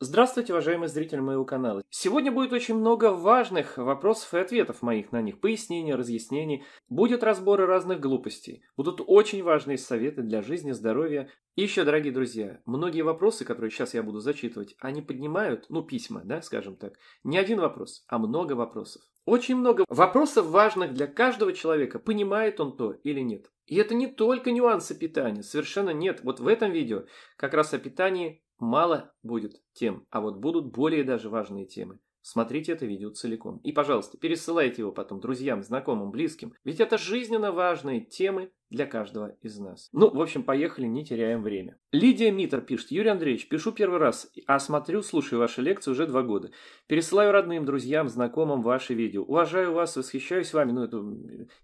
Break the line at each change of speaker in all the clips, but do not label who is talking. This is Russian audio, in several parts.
Здравствуйте, уважаемые зрители моего канала. Сегодня будет очень много важных вопросов и ответов моих на них, пояснений, разъяснений. будет разборы разных глупостей, будут очень важные советы для жизни, здоровья. И еще, дорогие друзья, многие вопросы, которые сейчас я буду зачитывать, они поднимают, ну, письма, да, скажем так, не один вопрос, а много вопросов. Очень много вопросов важных для каждого человека, понимает он то или нет. И это не только нюансы питания, совершенно нет. Вот в этом видео как раз о питании Мало будет тем, а вот будут более даже важные темы. Смотрите это видео целиком. И, пожалуйста, пересылайте его потом друзьям, знакомым, близким. Ведь это жизненно важные темы для каждого из нас. Ну, в общем, поехали, не теряем время. Лидия Митр пишет. Юрий Андреевич, пишу первый раз, а смотрю, слушаю ваши лекции уже два года. Пересылаю родным, друзьям, знакомым ваши видео. Уважаю вас, восхищаюсь вами. Ну, это,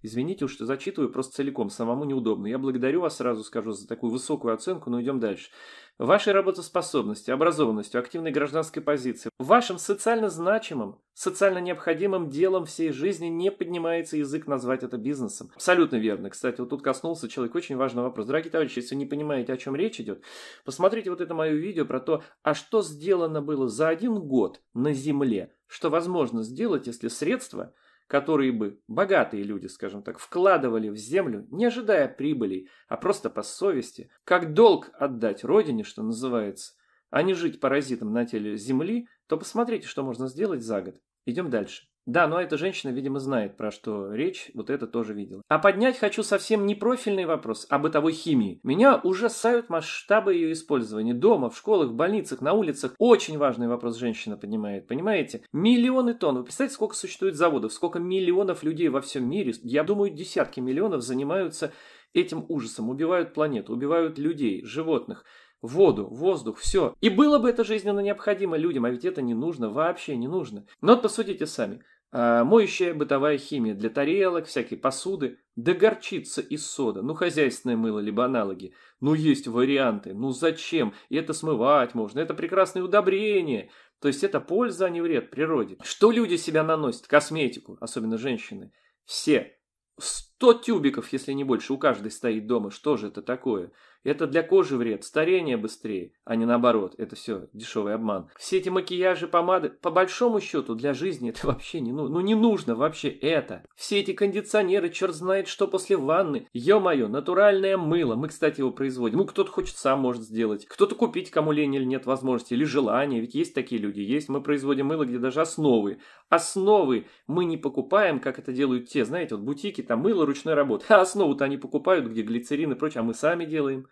извините уж, что зачитываю просто целиком, самому неудобно. Я благодарю вас, сразу скажу, за такую высокую оценку, но идем дальше вашей работоспособностью, образованностью, активной гражданской позицией, вашим социально значимым, социально необходимым делом всей жизни не поднимается язык назвать это бизнесом. Абсолютно верно. Кстати, вот тут коснулся человек очень важного вопроса. Дорогие товарищи, если не понимаете, о чем речь идет, посмотрите вот это мое видео про то, а что сделано было за один год на Земле, что возможно сделать, если средства – которые бы богатые люди, скажем так, вкладывали в землю, не ожидая прибылей, а просто по совести, как долг отдать родине, что называется, а не жить паразитом на теле земли, то посмотрите, что можно сделать за год. Идем дальше. Да, но эта женщина, видимо, знает, про что речь, вот это тоже видела. А поднять хочу совсем не профильный вопрос, а бытовой химии. Меня ужасают масштабы ее использования. Дома, в школах, в больницах, на улицах. Очень важный вопрос женщина поднимает, понимаете? Миллионы тонн. Вы представляете, сколько существует заводов, сколько миллионов людей во всем мире, я думаю, десятки миллионов занимаются этим ужасом, убивают планету, убивают людей, животных воду, воздух, все. И было бы это жизненно необходимо людям, а ведь это не нужно, вообще не нужно. Но вот посудите сами. Э, моющая бытовая химия для тарелок, всякой посуды, да горчица и сода, ну хозяйственное мыло либо аналоги, ну есть варианты, ну зачем, и это смывать можно, это прекрасное удобрение, то есть это польза, а не вред природе. Что люди себя наносят? Косметику, особенно женщины, все, сто тюбиков, если не больше, у каждой стоит дома, что же это такое? Это для кожи вред, старение быстрее, а не наоборот. Это все дешевый обман. Все эти макияжи, помады, по большому счету, для жизни это вообще не нужно. Ну не нужно вообще это. Все эти кондиционеры, черт знает что после ванны. Ё-моё, натуральное мыло. Мы, кстати, его производим. Ну, кто-то хочет сам может сделать. Кто-то купить, кому лень или нет возможности, или желания. Ведь есть такие люди. Есть, мы производим мыло, где даже основы. Основы мы не покупаем, как это делают те, знаете, вот бутики, там мыло ручной работы. А основу-то они покупают, где глицерин и прочее, а мы сами делаем.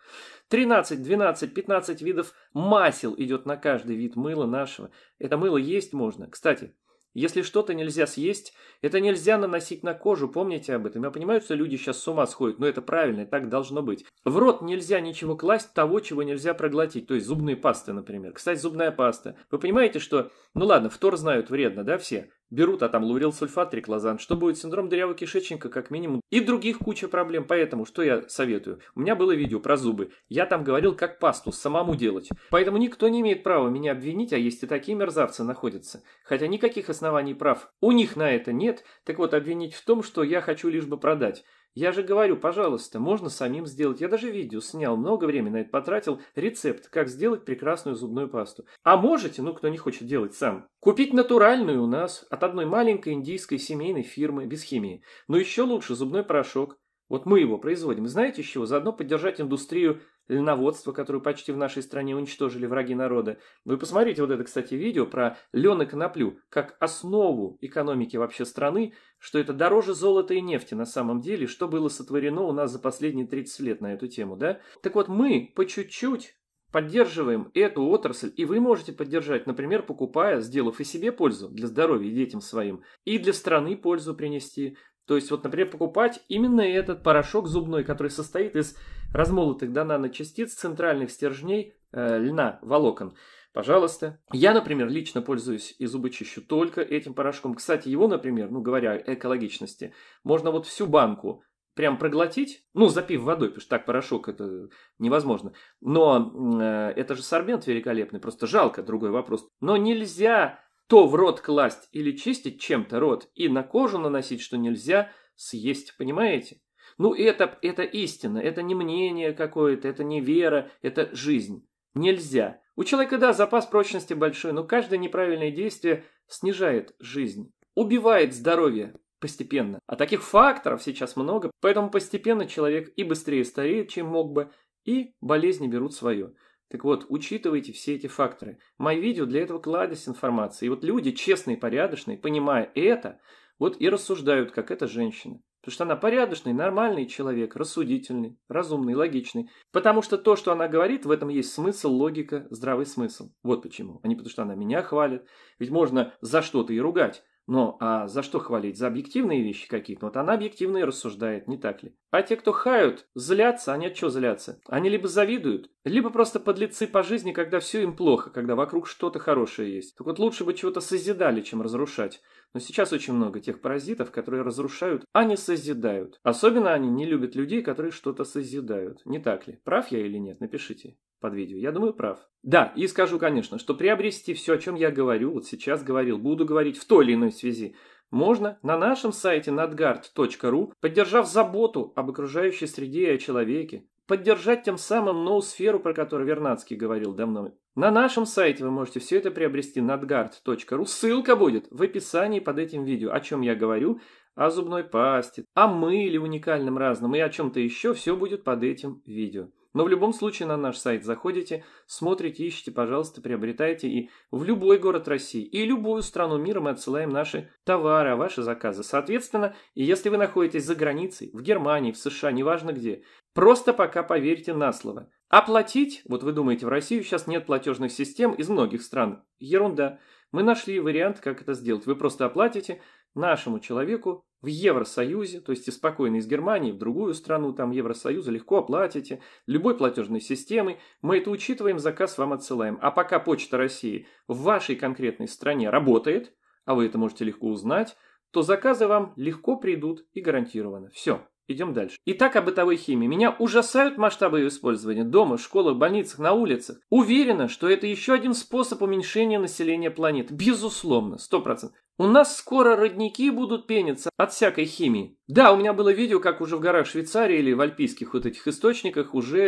13, 12, 15 видов масел идет на каждый вид мыла нашего. Это мыло есть можно. Кстати, если что-то нельзя съесть, это нельзя наносить на кожу, помните об этом. Я понимаю, что люди сейчас с ума сходят, но это правильно, так должно быть. В рот нельзя ничего класть того, чего нельзя проглотить, то есть зубные пасты, например. Кстати, зубная паста. Вы понимаете, что, ну ладно, втор знают вредно, да, все? берут, а там лурил сульфат, триклозан, что будет синдром дырявого кишечника как минимум и других куча проблем. Поэтому что я советую? У меня было видео про зубы. Я там говорил, как пасту самому делать. Поэтому никто не имеет права меня обвинить, а есть и такие мерзавцы находятся. Хотя никаких оснований прав у них на это нет. Так вот, обвинить в том, что я хочу лишь бы продать. Я же говорю, пожалуйста, можно самим сделать. Я даже видео снял, много времени на это потратил. Рецепт, как сделать прекрасную зубную пасту. А можете, ну кто не хочет делать сам, купить натуральную у нас от одной маленькой индийской семейной фирмы без химии. Но еще лучше зубной порошок. Вот мы его производим. Знаете еще Заодно поддержать индустрию льноводство, которое почти в нашей стране уничтожили враги народа. Вы посмотрите вот это, кстати, видео про лен и коноплю, как основу экономики вообще страны, что это дороже золота и нефти на самом деле, что было сотворено у нас за последние 30 лет на эту тему, да? Так вот, мы по чуть-чуть поддерживаем эту отрасль, и вы можете поддержать, например, покупая, сделав и себе пользу для здоровья и детям своим, и для страны пользу принести. То есть, вот, например, покупать именно этот порошок зубной, который состоит из размолотых до наночастиц центральных стержней э, льна, волокон. Пожалуйста. Я, например, лично пользуюсь и зубочищу только этим порошком. Кстати, его, например, ну говоря о экологичности, можно вот всю банку прям проглотить, ну, запив водой, потому что так порошок это невозможно. Но э, это же сорбент великолепный, просто жалко, другой вопрос. Но нельзя то в рот класть или чистить чем-то рот и на кожу наносить, что нельзя съесть, понимаете? Ну, это, это истина, это не мнение какое-то, это не вера, это жизнь. Нельзя. У человека, да, запас прочности большой, но каждое неправильное действие снижает жизнь, убивает здоровье постепенно. А таких факторов сейчас много, поэтому постепенно человек и быстрее стареет, чем мог бы, и болезни берут свое. Так вот, учитывайте все эти факторы. Мое видео для этого кладезь информации. И вот люди, честные, порядочные, понимая это, вот и рассуждают, как эта женщина. Потому что она порядочный, нормальный человек, рассудительный, разумный, логичный. Потому что то, что она говорит, в этом есть смысл, логика, здравый смысл. Вот почему. А не потому что она меня хвалит. Ведь можно за что-то и ругать. Но ну, а за что хвалить? За объективные вещи какие-то? Вот она объективно и рассуждает, не так ли? А те, кто хают, злятся, они а от чего злятся? Они либо завидуют, либо просто подлецы по жизни, когда все им плохо, когда вокруг что-то хорошее есть. Так вот лучше бы чего-то созидали, чем разрушать. Но сейчас очень много тех паразитов, которые разрушают, а не созидают. Особенно они не любят людей, которые что-то созидают. Не так ли? Прав я или нет? Напишите под видео. Я думаю, прав. Да, и скажу, конечно, что приобрести все, о чем я говорю, вот сейчас говорил, буду говорить в той или иной связи, можно на нашем сайте nadgard.ru, поддержав заботу об окружающей среде и о человеке, поддержать тем самым новую сферу, про которую Вернадский говорил давно. На нашем сайте вы можете все это приобрести nadgard.ru. Ссылка будет в описании под этим видео, о чем я говорю, о зубной пасте, о мыле уникальном разном и о чем-то еще, все будет под этим видео. Но в любом случае на наш сайт заходите, смотрите, ищите, пожалуйста, приобретайте. И в любой город России и любую страну мира мы отсылаем наши товары, а ваши заказы. Соответственно, и если вы находитесь за границей, в Германии, в США, неважно где, просто пока поверьте на слово. Оплатить, вот вы думаете, в Россию сейчас нет платежных систем из многих стран. Ерунда. Мы нашли вариант, как это сделать. Вы просто оплатите нашему человеку в Евросоюзе, то есть и спокойно из Германии в другую страну, там Евросоюза легко оплатите, любой платежной системой, мы это учитываем, заказ вам отсылаем. А пока Почта России в вашей конкретной стране работает, а вы это можете легко узнать, то заказы вам легко придут и гарантированно. Все. Идем дальше. Итак, о бытовой химии. Меня ужасают масштабы ее использования дома, в школах, больницах, на улицах. Уверена, что это еще один способ уменьшения населения планеты. Безусловно, сто процентов. У нас скоро родники будут пениться от всякой химии. Да, у меня было видео, как уже в горах Швейцарии или в альпийских вот этих источниках уже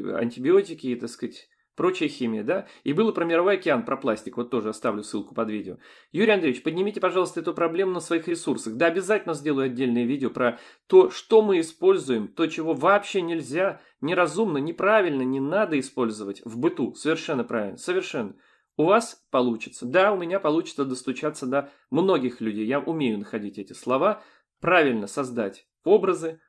э, антибиотики, так сказать, прочая химия, да? И было про мировой океан, про пластик, вот тоже оставлю ссылку под видео. Юрий Андреевич, поднимите, пожалуйста, эту проблему на своих ресурсах. Да, обязательно сделаю отдельное видео про то, что мы используем, то, чего вообще нельзя, неразумно, неправильно, не надо использовать в быту. Совершенно правильно, совершенно. У вас получится. Да, у меня получится достучаться до многих людей. Я умею находить эти слова, правильно создать образы,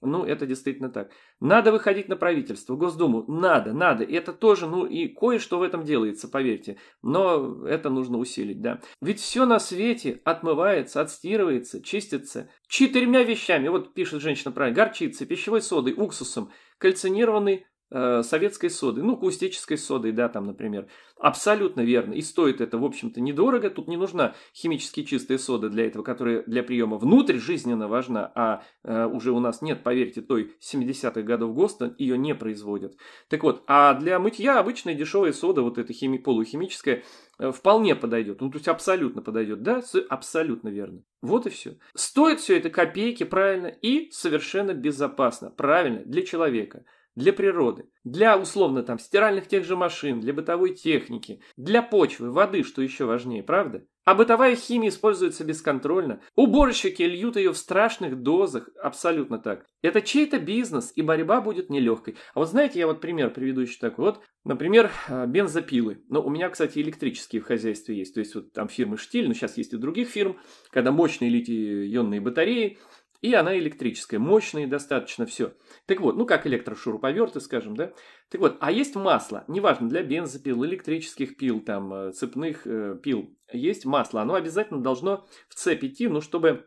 ну, это действительно так. Надо выходить на правительство, Госдуму. Надо, надо. И это тоже, ну, и кое-что в этом делается, поверьте. Но это нужно усилить, да. Ведь все на свете отмывается, отстирывается, чистится. Четырьмя вещами, вот пишет женщина правильно, горчицей, пищевой содой, уксусом, кальцинированный Э, советской соды, ну, кустической соды, да, там, например. Абсолютно верно. И стоит это, в общем-то, недорого. Тут не нужна химически чистая сода для этого, которая для приема внутрь жизненно важна, а э, уже у нас нет, поверьте, той 70-х годов ГОСТа, ее не производят. Так вот, а для мытья обычная дешевая сода, вот эта хими- полухимическая, э, вполне подойдет. Ну, то есть абсолютно подойдет, да, абсолютно верно. Вот и все. Стоит все это копейки, правильно, и совершенно безопасно, правильно, для человека – для природы, для, условно, там, стиральных тех же машин, для бытовой техники, для почвы, воды, что еще важнее, правда? А бытовая химия используется бесконтрольно. Уборщики льют ее в страшных дозах, абсолютно так. Это чей-то бизнес, и борьба будет нелегкой. А вот знаете, я вот пример приведу еще такой. Вот, например, э, бензопилы. Но ну, у меня, кстати, электрические в хозяйстве есть. То есть вот там фирмы «Штиль», но сейчас есть и других фирм, когда мощные литий-ионные батареи – и она электрическая, мощная достаточно все. Так вот, ну как электрошуруповерты, скажем, да? Так вот, а есть масло, неважно, для бензопил, электрических пил, там, э, цепных э, пил, есть масло. Оно обязательно должно в цепь идти, ну, чтобы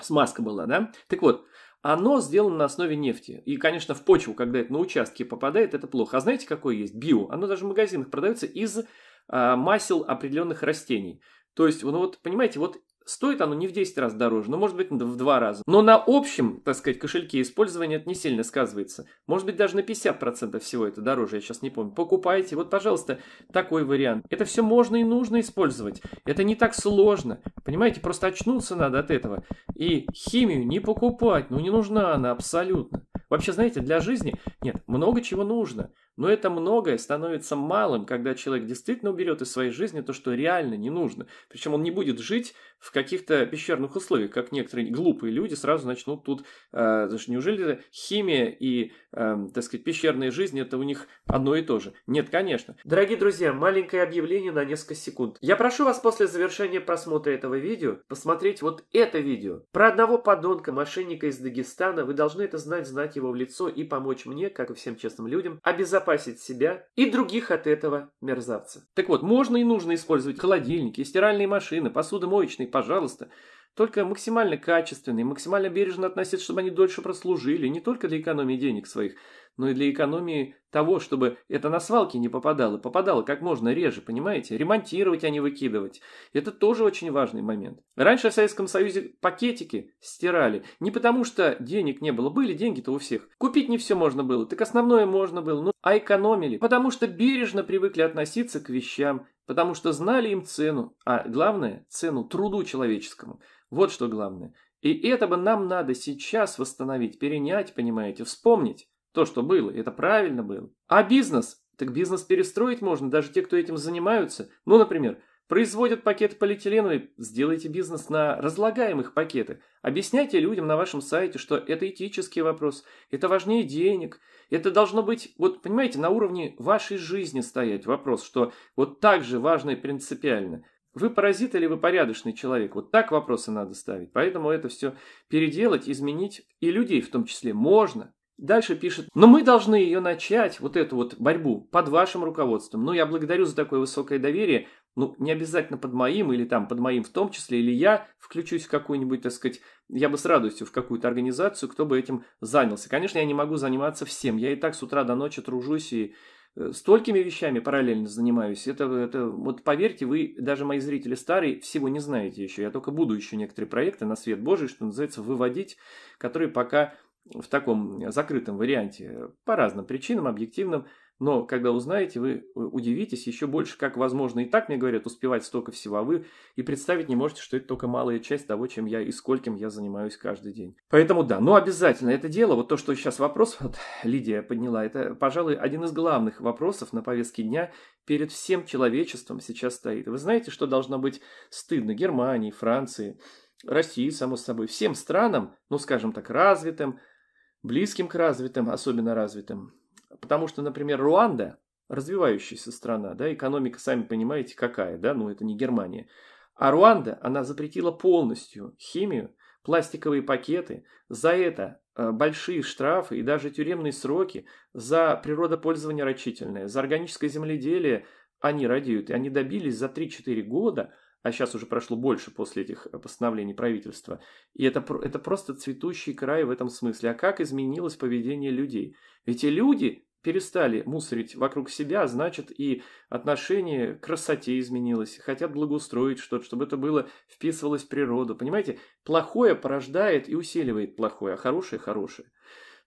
смазка была, да? Так вот, оно сделано на основе нефти. И, конечно, в почву, когда это на участке попадает, это плохо. А знаете, какое есть? Био. Оно даже в магазинах продается из э, масел определенных растений. То есть, ну вот, понимаете, вот Стоит оно не в 10 раз дороже, но может быть в 2 раза. Но на общем, так сказать, кошельке использования это не сильно сказывается. Может быть даже на 50% всего это дороже, я сейчас не помню. Покупайте, вот пожалуйста, такой вариант. Это все можно и нужно использовать. Это не так сложно. Понимаете, просто очнуться надо от этого. И химию не покупать, ну не нужна она абсолютно. Вообще, знаете, для жизни, нет, много чего нужно. Но это многое становится малым, когда человек действительно уберет из своей жизни то, что реально не нужно. Причем он не будет жить в каких-то пещерных условиях, как некоторые глупые люди сразу начнут тут, э, даже неужели это химия и, э, так сказать, пещерная жизнь, это у них одно и то же? Нет, конечно. Дорогие друзья, маленькое объявление на несколько секунд. Я прошу вас после завершения просмотра этого видео посмотреть вот это видео. Про одного подонка, мошенника из Дагестана, вы должны это знать, знать его в лицо и помочь мне, как и всем честным людям, обезопасить себя и других от этого мерзавца. Так вот, можно и нужно использовать холодильники, стиральные машины, посудомоечные, пожалуйста, пожалуйста, только максимально качественные, максимально бережно относиться, чтобы они дольше прослужили, не только для экономии денег своих, но и для экономии того, чтобы это на свалке не попадало, попадало как можно реже, понимаете? Ремонтировать, а не выкидывать. Это тоже очень важный момент. Раньше в Советском Союзе пакетики стирали. Не потому что денег не было, были деньги-то у всех. Купить не все можно было, так основное можно было, ну, а экономили. Потому что бережно привыкли относиться к вещам, потому что знали им цену, а главное – цену труду человеческому. Вот что главное. И это бы нам надо сейчас восстановить, перенять, понимаете, вспомнить то, что было. Это правильно было. А бизнес? Так бизнес перестроить можно, даже те, кто этим занимаются. Ну, например, Производят пакеты полиэтиленовые, сделайте бизнес на разлагаемых пакеты. Объясняйте людям на вашем сайте, что это этический вопрос, это важнее денег. Это должно быть, вот понимаете, на уровне вашей жизни стоять вопрос, что вот так же важно и принципиально. Вы паразит или вы порядочный человек? Вот так вопросы надо ставить. Поэтому это все переделать, изменить, и людей в том числе можно, Дальше пишет, но мы должны ее начать, вот эту вот борьбу, под вашим руководством. Ну, я благодарю за такое высокое доверие, ну, не обязательно под моим или там под моим в том числе, или я включусь в какую-нибудь, так сказать, я бы с радостью в какую-то организацию, кто бы этим занялся. Конечно, я не могу заниматься всем, я и так с утра до ночи тружусь и э, столькими вещами параллельно занимаюсь. Это, это, вот поверьте, вы, даже мои зрители старые, всего не знаете еще. Я только буду еще некоторые проекты на свет Божий, что называется, выводить, которые пока в таком закрытом варианте по разным причинам, объективным, но когда узнаете, вы э, удивитесь еще больше, как возможно и так, мне говорят, успевать столько всего, а вы и представить не можете, что это только малая часть того, чем я и скольким я занимаюсь каждый день. Поэтому да, но ну, обязательно это дело, вот то, что сейчас вопрос вот, Лидия подняла, это, пожалуй, один из главных вопросов на повестке дня перед всем человечеством сейчас стоит. Вы знаете, что должно быть стыдно Германии, Франции, России, само собой, всем странам, ну, скажем так, развитым, близким к развитым, особенно развитым, Потому что, например, Руанда, развивающаяся страна, да, экономика, сами понимаете, какая, да, ну это не Германия. А Руанда, она запретила полностью химию, пластиковые пакеты. За это э, большие штрафы и даже тюремные сроки за природопользование рачительное, за органическое земледелие они радиют И они добились за 3-4 года а сейчас уже прошло больше после этих э, постановлений правительства. И это, это просто цветущий край в этом смысле. А как изменилось поведение людей? Ведь и люди перестали мусорить вокруг себя, а значит и отношение к красоте изменилось, хотят благоустроить что-то, чтобы это было, вписывалось в природу. Понимаете, плохое порождает и усиливает плохое, а хорошее – хорошее.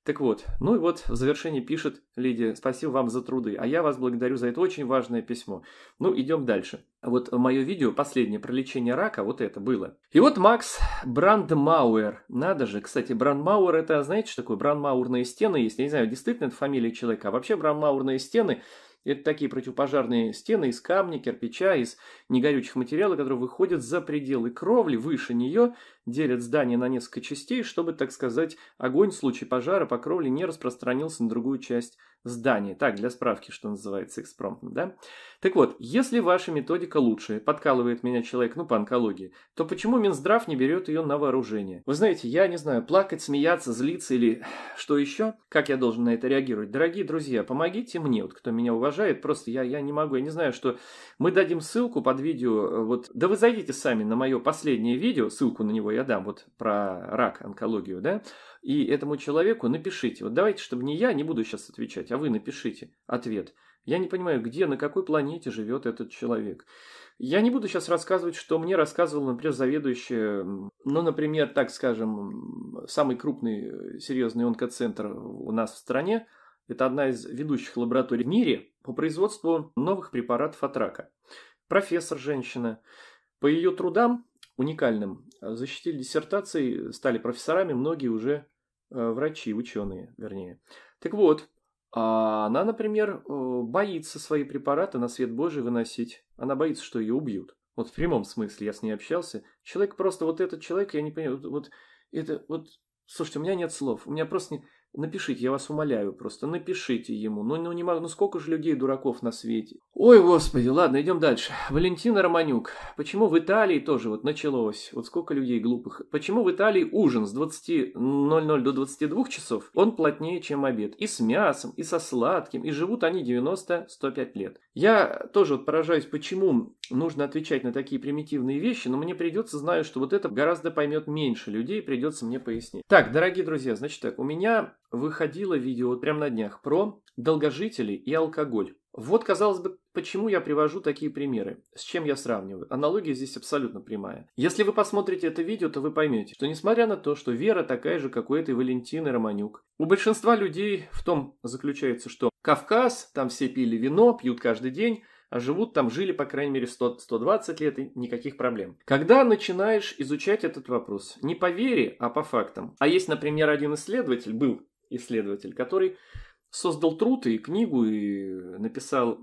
Так вот, ну и вот в завершении пишет Лидия, спасибо вам за труды, а я вас благодарю за это очень важное письмо. Ну, идем дальше. Вот мое видео последнее про лечение рака, вот это было. И вот Макс Брандмауэр. Надо же, кстати, Брандмауэр это, знаете, что такое? Брандмаурные стены, есть, я не знаю, действительно это фамилия человека. А вообще Брандмаурные стены это такие противопожарные стены из камня, кирпича, из негорючих материалов, которые выходят за пределы кровли, выше нее, делят здание на несколько частей, чтобы, так сказать, огонь в случае пожара по кровле не распространился на другую часть здания. Так, для справки, что называется экспромтом, да? Так вот, если ваша методика лучше, подкалывает меня человек, ну, по онкологии, то почему Минздрав не берет ее на вооружение? Вы знаете, я не знаю, плакать, смеяться, злиться или что еще? Как я должен на это реагировать? Дорогие друзья, помогите мне, вот кто меня уважает, просто я, я не могу, я не знаю, что мы дадим ссылку под видео, э, вот, да вы зайдите сами на мое последнее видео, ссылку на него я дам, вот, про рак, онкологию, да, и этому человеку напишите, вот давайте, чтобы не я, не буду сейчас отвечать, а вы напишите ответ – я не понимаю, где, на какой планете живет этот человек. Я не буду сейчас рассказывать, что мне рассказывал, например, заведующий, ну, например, так скажем, самый крупный э, серьезный онкоцентр у нас в стране. Это одна из ведущих лабораторий в мире по производству новых препаратов от рака. Профессор женщина. По ее трудам уникальным э, защитили диссертации, стали профессорами многие уже э, врачи, ученые, вернее. Так вот, а она, например, э, боится свои препараты на свет Божий выносить. Она боится, что ее убьют. Вот в прямом смысле я с ней общался. Человек просто, вот этот человек, я не понимаю, вот это, вот, слушайте, у меня нет слов. У меня просто не... Напишите, я вас умоляю, просто напишите ему. Ну, ну не могу, ну сколько же людей дураков на свете. Ой, господи, ладно, идем дальше. Валентина Романюк. Почему в Италии тоже вот началось, вот сколько людей глупых. Почему в Италии ужин с 20.00 до 22 часов, он плотнее, чем обед. И с мясом, и со сладким, и живут они 90-105 лет. Я тоже вот поражаюсь, почему нужно отвечать на такие примитивные вещи, но мне придется, знаю, что вот это гораздо поймет меньше людей, придется мне пояснить. Так, дорогие друзья, значит так, у меня выходило видео вот прямо на днях про долгожителей и алкоголь. Вот, казалось бы, почему я привожу такие примеры, с чем я сравниваю. Аналогия здесь абсолютно прямая. Если вы посмотрите это видео, то вы поймете, что несмотря на то, что Вера такая же, как у этой Валентины Романюк, у большинства людей в том заключается, что Кавказ, там все пили вино, пьют каждый день, а живут там, жили, по крайней мере, 100, 120 лет и никаких проблем. Когда начинаешь изучать этот вопрос, не по вере, а по фактам. А есть, например, один исследователь, был исследователь, который создал труд и книгу, и написал...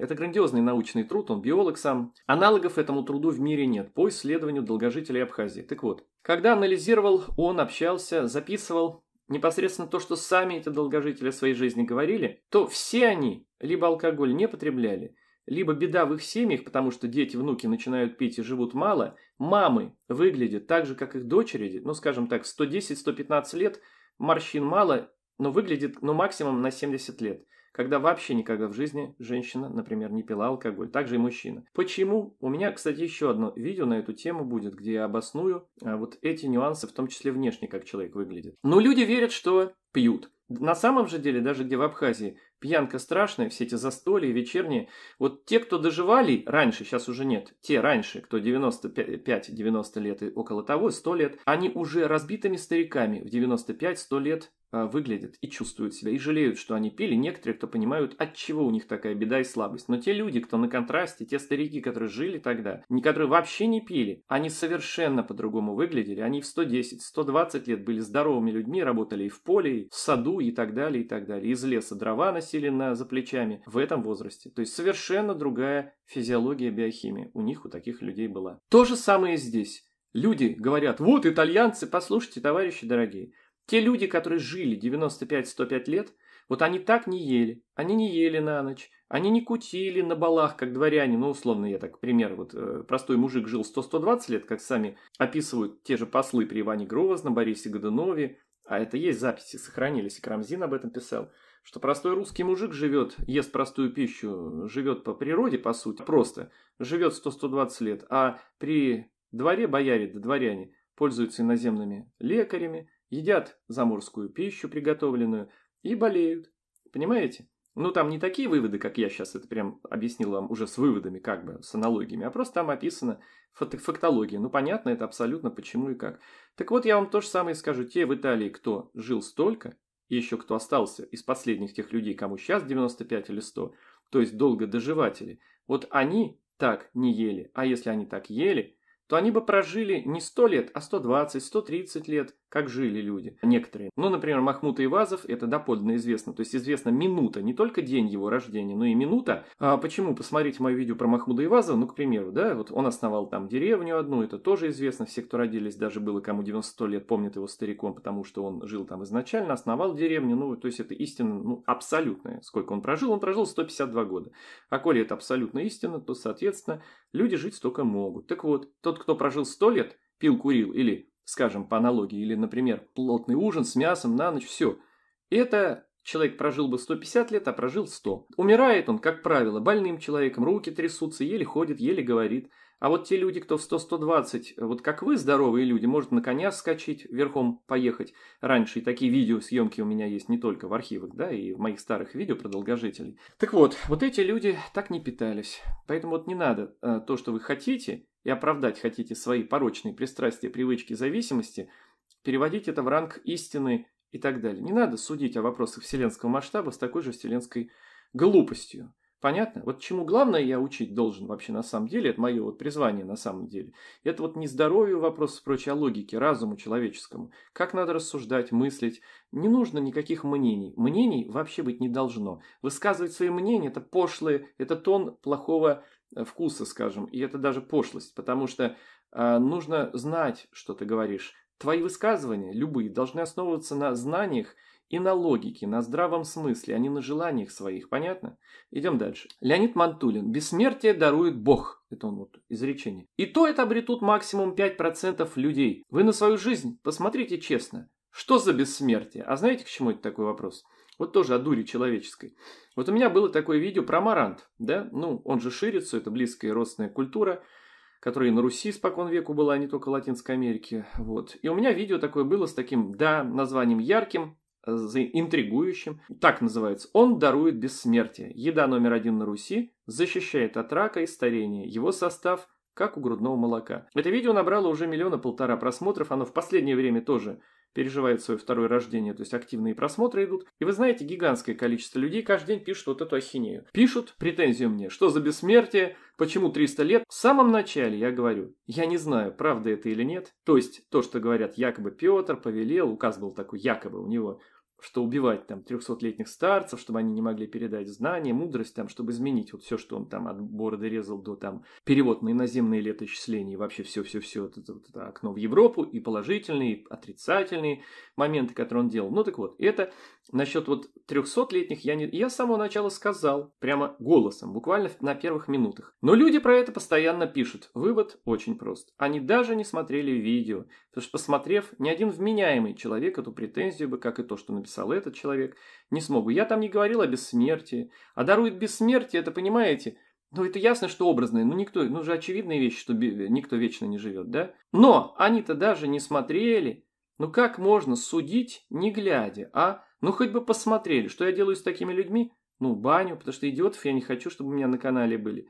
Это грандиозный научный труд, он биолог сам. Аналогов этому труду в мире нет по исследованию долгожителей Абхазии. Так вот, когда анализировал, он общался, записывал непосредственно то, что сами эти долгожители о своей жизни говорили, то все они либо алкоголь не потребляли, либо беда в их семьях, потому что дети, внуки начинают пить и живут мало, мамы выглядят так же, как их дочери, ну, скажем так, 110-115 лет, морщин мало, но выглядит ну максимум на 70 лет, когда вообще никогда в жизни женщина, например, не пила алкоголь, также и мужчина. Почему? У меня, кстати, еще одно видео на эту тему будет, где я обосную а, вот эти нюансы, в том числе внешне, как человек выглядит. Но люди верят, что пьют. На самом же деле, даже где в Абхазии пьянка страшная, все эти застолья вечерние, вот те, кто доживали раньше, сейчас уже нет, те раньше, кто 95-90 лет и около того, 100 лет, они уже разбитыми стариками в 95-100 лет а, выглядят и чувствуют себя, и жалеют, что они пили, некоторые, кто понимают, от чего у них такая беда и слабость. Но те люди, кто на контрасте, те старики, которые жили тогда, которые вообще не пили, они совершенно по-другому выглядели, они в 110, 120 лет были здоровыми людьми, работали и в поле, и в саду, и так далее, и так далее. Из леса дрова носили на, за плечами в этом возрасте. То есть совершенно другая физиология биохимии у них, у таких людей была. То же самое здесь. Люди говорят, вот итальянцы, послушайте, товарищи дорогие, те люди, которые жили 95-105 лет, вот они так не ели, они не ели на ночь, они не кутили на балах, как дворяне, ну, условно, я так, пример, вот э, простой мужик жил 100-120 лет, как сами описывают те же послы при Иване Грозном, Борисе Годунове, а это есть записи, сохранились, и Крамзин об этом писал, что простой русский мужик живет, ест простую пищу, живет по природе, по сути, просто, живет 100-120 лет, а при дворе бояре да дворяне пользуются иноземными лекарями, едят заморскую пищу приготовленную и болеют. Понимаете? Ну, там не такие выводы, как я сейчас это прям объяснил вам уже с выводами, как бы, с аналогиями, а просто там описана фактология. Ну, понятно, это абсолютно почему и как. Так вот, я вам то же самое скажу. Те в Италии, кто жил столько, и еще кто остался из последних тех людей, кому сейчас 95 или 100, то есть долго доживатели, вот они так не ели. А если они так ели, то они бы прожили не 100 лет, а 120, 130 лет – как жили люди некоторые. Ну, например, Махмуд Ивазов, это доподлинно известно, то есть известна минута, не только день его рождения, но и минута. А почему? Посмотрите мое видео про Махмуда Ивазова, ну, к примеру, да, вот он основал там деревню одну, это тоже известно, все, кто родились, даже было кому 90 лет, помнят его стариком, потому что он жил там изначально, основал деревню, ну, то есть это истина, ну, абсолютная. Сколько он прожил? Он прожил 152 года. А коли это абсолютно истина, то, соответственно, люди жить столько могут. Так вот, тот, кто прожил 100 лет, пил, курил или скажем, по аналогии, или, например, плотный ужин с мясом на ночь, все. Это человек прожил бы 150 лет, а прожил 100. Умирает он, как правило, больным человеком, руки трясутся, еле ходит, еле говорит. А вот те люди, кто в 100-120, вот как вы, здоровые люди, может на коня скачать, верхом поехать раньше. И такие видеосъемки у меня есть не только в архивах, да, и в моих старых видео про долгожителей. Так вот, вот эти люди так не питались. Поэтому вот не надо э, то, что вы хотите, и оправдать хотите свои порочные пристрастия, привычки, зависимости, переводить это в ранг истины и так далее. Не надо судить о вопросах вселенского масштаба с такой же вселенской глупостью. Понятно? Вот чему главное я учить должен вообще на самом деле, это мое вот призвание на самом деле, это вот не здоровью вопрос, прочее, а логике, разуму человеческому. Как надо рассуждать, мыслить. Не нужно никаких мнений. Мнений вообще быть не должно. Высказывать свои мнения – это пошлые, это тон плохого Э, вкуса, скажем, и это даже пошлость, потому что э, нужно знать, что ты говоришь. Твои высказывания, любые, должны основываться на знаниях и на логике, на здравом смысле, а не на желаниях своих, понятно? Идем дальше. Леонид Мантулин. «Бессмертие дарует Бог». Это он вот изречение. «И то это обретут максимум 5% людей. Вы на свою жизнь посмотрите честно. Что за бессмертие? А знаете, к чему это такой вопрос? Вот тоже о дуре человеческой. Вот у меня было такое видео про марант, да, ну, он же ширится, это близкая родственная культура, которая и на Руси спокон веку была, а не только в Латинской Америке, вот. И у меня видео такое было с таким, да, названием ярким, э, интригующим. Так называется. Он дарует бессмертие. Еда номер один на Руси. Защищает от рака и старения. Его состав как у грудного молока. Это видео набрало уже миллиона полтора просмотров, оно в последнее время тоже переживает свое второе рождение, то есть активные просмотры идут. И вы знаете, гигантское количество людей каждый день пишут вот эту ахинею. Пишут претензию мне, что за бессмертие, почему 300 лет. В самом начале я говорю, я не знаю, правда это или нет. То есть то, что говорят якобы Петр повелел, указ был такой якобы у него, что убивать там 300-летних старцев, чтобы они не могли передать знания, мудрость, там, чтобы изменить вот все, что он там от бороды резал до там перевод на иноземные летоисчисления, вообще все-все-все, это, это, это окно в Европу, и положительные, и отрицательные моменты, которые он делал. Ну так вот, это Насчет вот 300-летних я, не... я с самого начала сказал, прямо голосом, буквально на первых минутах. Но люди про это постоянно пишут. Вывод очень прост. Они даже не смотрели видео, потому что посмотрев, ни один вменяемый человек эту претензию бы, как и то, что написал этот человек, не смог бы. Я там не говорил о бессмертии. А дарует бессмертие, это понимаете, ну, это ясно, что образные. Ну, никто, ну же очевидная вещь, что э, никто вечно не живет, да? Но они-то даже не смотрели. Ну, как можно судить, не глядя, а? Ну, хоть бы посмотрели, что я делаю с такими людьми. Ну, баню, потому что идиотов я не хочу, чтобы у меня на канале были.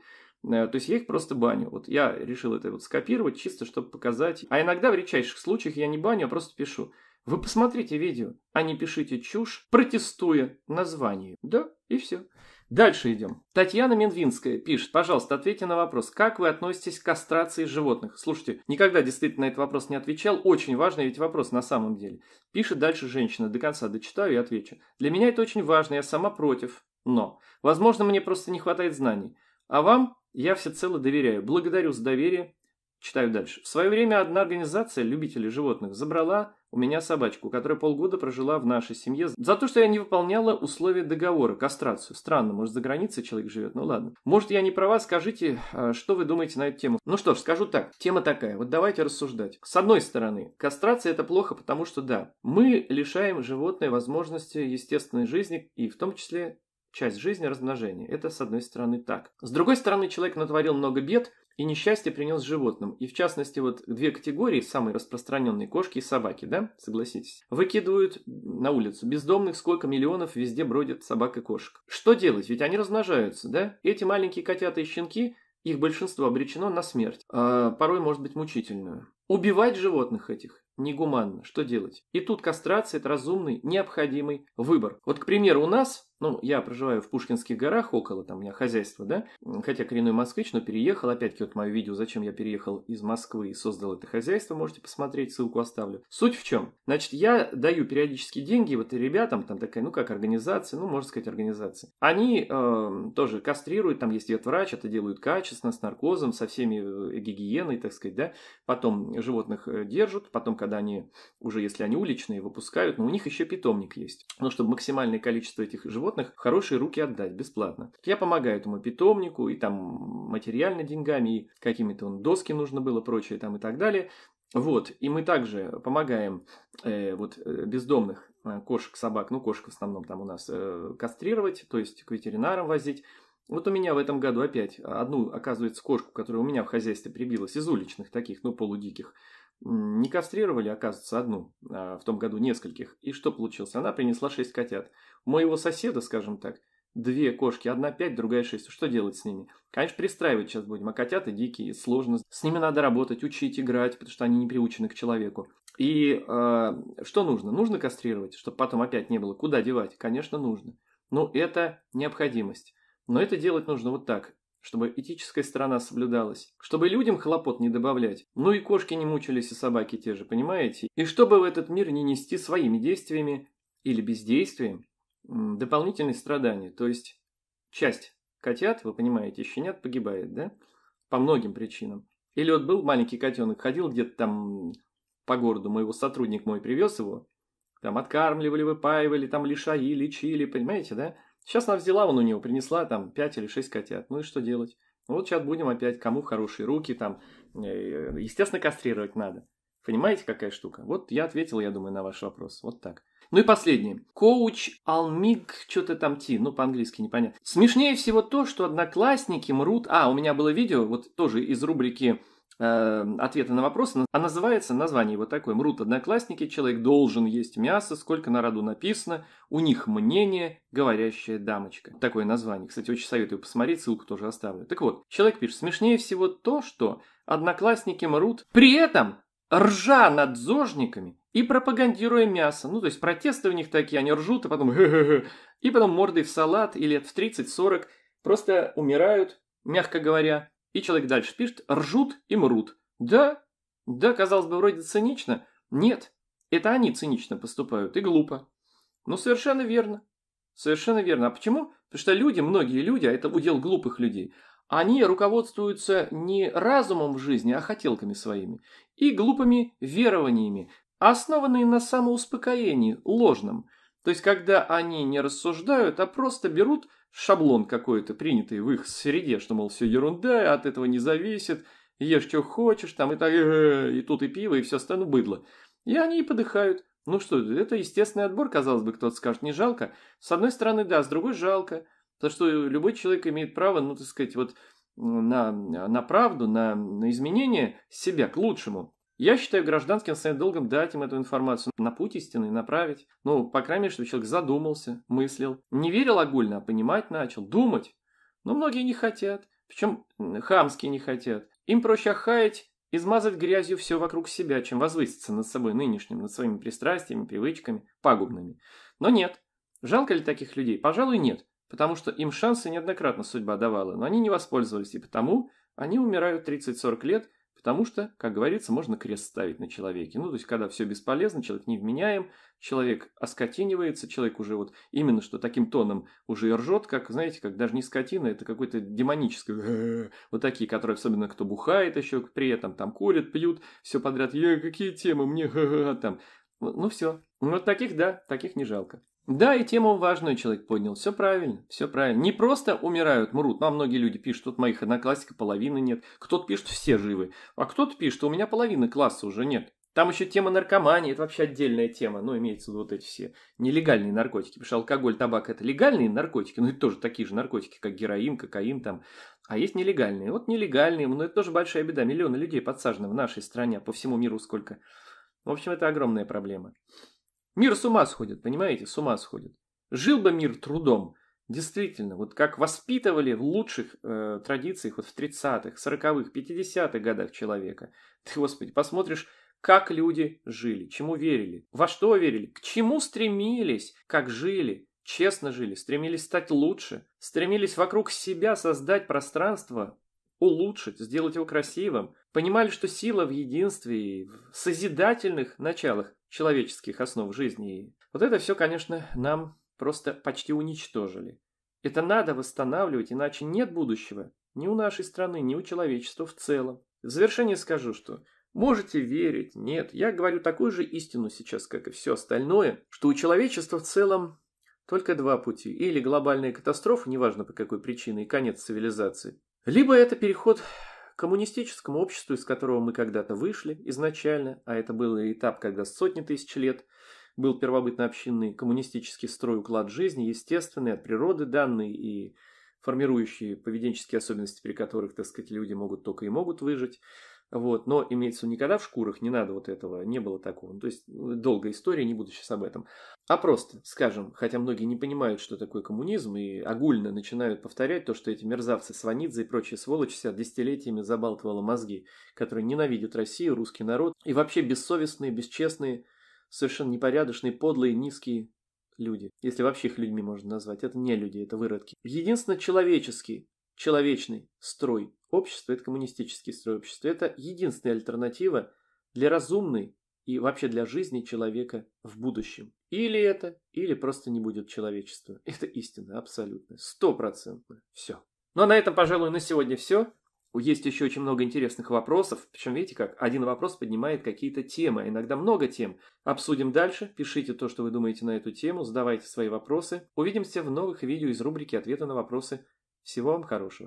Э, то есть я их просто баню. Вот я решил это вот скопировать, чисто чтобы показать. А иногда в редчайших случаях я не баню, а просто пишу. Вы посмотрите видео, а не пишите чушь, протестуя названию. Да, и все. Дальше идем. Татьяна Минвинская пишет, пожалуйста, ответьте на вопрос, как вы относитесь к кастрации животных? Слушайте, никогда действительно на этот вопрос не отвечал, очень важный ведь вопрос на самом деле. Пишет дальше женщина, до конца дочитаю и отвечу. Для меня это очень важно, я сама против, но, возможно, мне просто не хватает знаний. А вам я всецело доверяю. Благодарю за доверие. Читаю дальше. В свое время одна организация любителей животных забрала у меня собачку, которая полгода прожила в нашей семье за то, что я не выполняла условия договора, кастрацию. Странно, может, за границей человек живет, ну ладно. Может, я не права, скажите, а, что вы думаете на эту тему? Ну что ж, скажу так, тема такая, вот давайте рассуждать. С одной стороны, кастрация это плохо, потому что да, мы лишаем животное возможности естественной жизни и в том числе часть жизни размножения. Это, с одной стороны, так. С другой стороны, человек натворил много бед, и несчастье принес животным. И в частности, вот две категории, самые распространенные, кошки и собаки, да, согласитесь, выкидывают на улицу бездомных, сколько миллионов везде бродят собак и кошек. Что делать? Ведь они размножаются, да? Эти маленькие котята и щенки, их большинство обречено на смерть, а порой может быть мучительную. Убивать животных этих негуманно. Что делать? И тут кастрация – это разумный, необходимый выбор. Вот, к примеру, у нас, ну, я проживаю в Пушкинских горах, около там у меня хозяйства, да, хотя коренной москвич, но переехал, опять-таки, вот мое видео, зачем я переехал из Москвы и создал это хозяйство, можете посмотреть, ссылку оставлю. Суть в чем? Значит, я даю периодически деньги вот ребятам, там такая, ну, как организация, ну, можно сказать, организация. Они э, тоже кастрируют, там есть ветврач, это делают качественно, с наркозом, со всеми э, гигиеной, так сказать, да, потом животных э, держат, потом когда они уже, если они уличные, выпускают, но у них еще питомник есть. Ну, чтобы максимальное количество этих животных хорошие руки отдать бесплатно. Я помогаю этому питомнику и там материально деньгами, и какими-то он доски нужно было, прочее там и так далее. Вот, и мы также помогаем э, вот, э, бездомных э, кошек, собак, ну кошек в основном там у нас э, кастрировать, то есть к ветеринарам возить. Вот у меня в этом году опять одну, оказывается, кошку, которая у меня в хозяйстве прибилась из уличных таких, ну, полудиких, не кастрировали, оказывается, одну, а, в том году нескольких. И что получилось? Она принесла шесть котят. У моего соседа, скажем так, две кошки, одна пять, другая шесть. Что делать с ними? Конечно, пристраивать сейчас будем, а котята дикие, сложно. С ними надо работать, учить, играть, потому что они не приучены к человеку. И э, что нужно? Нужно кастрировать, чтобы потом опять не было. Куда девать? Конечно, нужно. Ну, это необходимость. Но это делать нужно вот так чтобы этическая сторона соблюдалась, чтобы людям хлопот не добавлять, ну и кошки не мучились, и собаки те же, понимаете? И чтобы в этот мир не нести своими действиями или бездействием дополнительные страдания, то есть часть котят, вы понимаете, щенят погибает, да? По многим причинам. Или вот был маленький котенок, ходил где-то там по городу, моего сотрудник мой привез его, там откармливали, выпаивали, там лишаи, лечили, понимаете, да? Сейчас она взяла он у него, принесла там 5 или 6 котят. Ну и что делать? вот сейчас будем опять кому в хорошие руки, там, э, естественно, кастрировать надо. Понимаете, какая штука? Вот я ответил, я думаю, на ваш вопрос. Вот так. Ну и последнее. Коуч Алмиг, что-то там Ти, ну по-английски непонятно. Смешнее всего то, что одноклассники мрут... А, у меня было видео, вот тоже из рубрики Эм, ответы на вопросы, а называется название вот такое «Мрут одноклассники, человек должен есть мясо, сколько на роду написано, у них мнение, говорящая дамочка». Такое название. Кстати, очень советую посмотреть, ссылку тоже оставлю. Так вот, человек пишет, смешнее всего то, что одноклассники мрут, при этом ржа над зожниками и пропагандируя мясо. Ну, то есть протесты у них такие, они ржут, и а потом и потом мордой в салат, и лет в 30-40 просто умирают, мягко говоря, и человек дальше пишет «ржут и мрут». Да, да, казалось бы, вроде цинично. Нет, это они цинично поступают и глупо. Ну, совершенно верно. Совершенно верно. А почему? Потому что люди, многие люди, а это удел глупых людей, они руководствуются не разумом в жизни, а хотелками своими и глупыми верованиями, основанные на самоуспокоении, ложном. То есть, когда они не рассуждают, а просто берут шаблон какой-то, принятый в их среде, что, мол, все ерунда, от этого не зависит, ешь что хочешь, там и так, э, и тут и пиво, и все остальное быдло. И они и подыхают. Ну что, это естественный отбор, казалось бы, кто-то скажет, не жалко. С одной стороны, да, с другой жалко. Потому что любой человек имеет право, ну, так сказать, вот на, на правду, на, на изменение себя к лучшему. Я считаю гражданским своим долгом дать им эту информацию, на путь истины направить. Ну, по крайней мере, чтобы человек задумался, мыслил. Не верил огульно, а понимать начал, думать. Но многие не хотят. Причем хамские не хотят. Им проще хаять, измазать грязью все вокруг себя, чем возвыситься над собой нынешним, над своими пристрастиями, привычками, пагубными. Но нет. Жалко ли таких людей? Пожалуй, нет. Потому что им шансы неоднократно судьба давала, но они не воспользовались, и потому они умирают 30-40 лет – Потому что, как говорится, можно крест ставить на человеке. Ну, то есть, когда все бесполезно, человек не вменяем, человек оскотинивается, человек уже вот именно что таким тоном уже и ржет, как, знаете, как даже не скотина, это какой-то демонический, вот такие, которые особенно кто бухает еще при этом, там курят, пьют, все подряд, Е какие темы, мне там. Ну, ну все. Ну, вот таких, да, таких не жалко. Да, и тему важную человек поднял. Все правильно, все правильно. Не просто умирают, мрут. Нам многие люди пишут, тут моих одноклассников половины нет. Кто-то пишет, все живы. А кто-то пишет, у меня половины класса уже нет. Там еще тема наркомании, это вообще отдельная тема. Ну, имеется в виду вот эти все нелегальные наркотики. Потому что алкоголь, табак – это легальные наркотики, но ну, это тоже такие же наркотики, как героин, кокаин там. А есть нелегальные. Вот нелегальные, но ну, это тоже большая беда. Миллионы людей подсажены в нашей стране, по всему миру сколько. В общем, это огромная проблема. Мир с ума сходит, понимаете, с ума сходит. Жил бы мир трудом, действительно, вот как воспитывали в лучших э, традициях, вот в 30-х, 40-х, 50-х годах человека. Ты, Господи, посмотришь, как люди жили, чему верили, во что верили, к чему стремились, как жили, честно жили, стремились стать лучше, стремились вокруг себя создать пространство, улучшить, сделать его красивым, понимали, что сила в единстве и в созидательных началах человеческих основ жизни. Вот это все, конечно, нам просто почти уничтожили. Это надо восстанавливать, иначе нет будущего ни у нашей страны, ни у человечества в целом. В завершение скажу, что можете верить, нет, я говорю такую же истину сейчас, как и все остальное, что у человечества в целом только два пути. Или глобальная катастрофа, неважно по какой причине, и конец цивилизации. Либо это переход коммунистическому обществу, из которого мы когда-то вышли изначально, а это был этап, когда сотни тысяч лет был первобытно-общинный коммунистический строй, уклад жизни, естественный, от природы данный и формирующие поведенческие особенности, при которых, так сказать, люди могут только и могут выжить – вот, но имеется никогда в шкурах, не надо вот этого, не было такого. Ну, то есть ну, долгая история, не буду сейчас об этом. А просто, скажем, хотя многие не понимают, что такое коммунизм, и огульно начинают повторять то, что эти мерзавцы Сванидзе и прочие сволочи себя десятилетиями забалтывало мозги, которые ненавидят Россию, русский народ, и вообще бессовестные, бесчестные, совершенно непорядочные, подлые, низкие люди. Если вообще их людьми можно назвать, это не люди, это выродки. Единственно человеческий человечный строй общества, это коммунистический строй общества, это единственная альтернатива для разумной и вообще для жизни человека в будущем. Или это, или просто не будет человечества. Это истина абсолютная, стопроцентная. Все. Ну а на этом, пожалуй, на сегодня все. Есть еще очень много интересных вопросов. Причем, видите как, один вопрос поднимает какие-то темы, а иногда много тем. Обсудим дальше, пишите то, что вы думаете на эту тему, задавайте свои вопросы. Увидимся в новых видео из рубрики «Ответы на вопросы всего вам хорошего.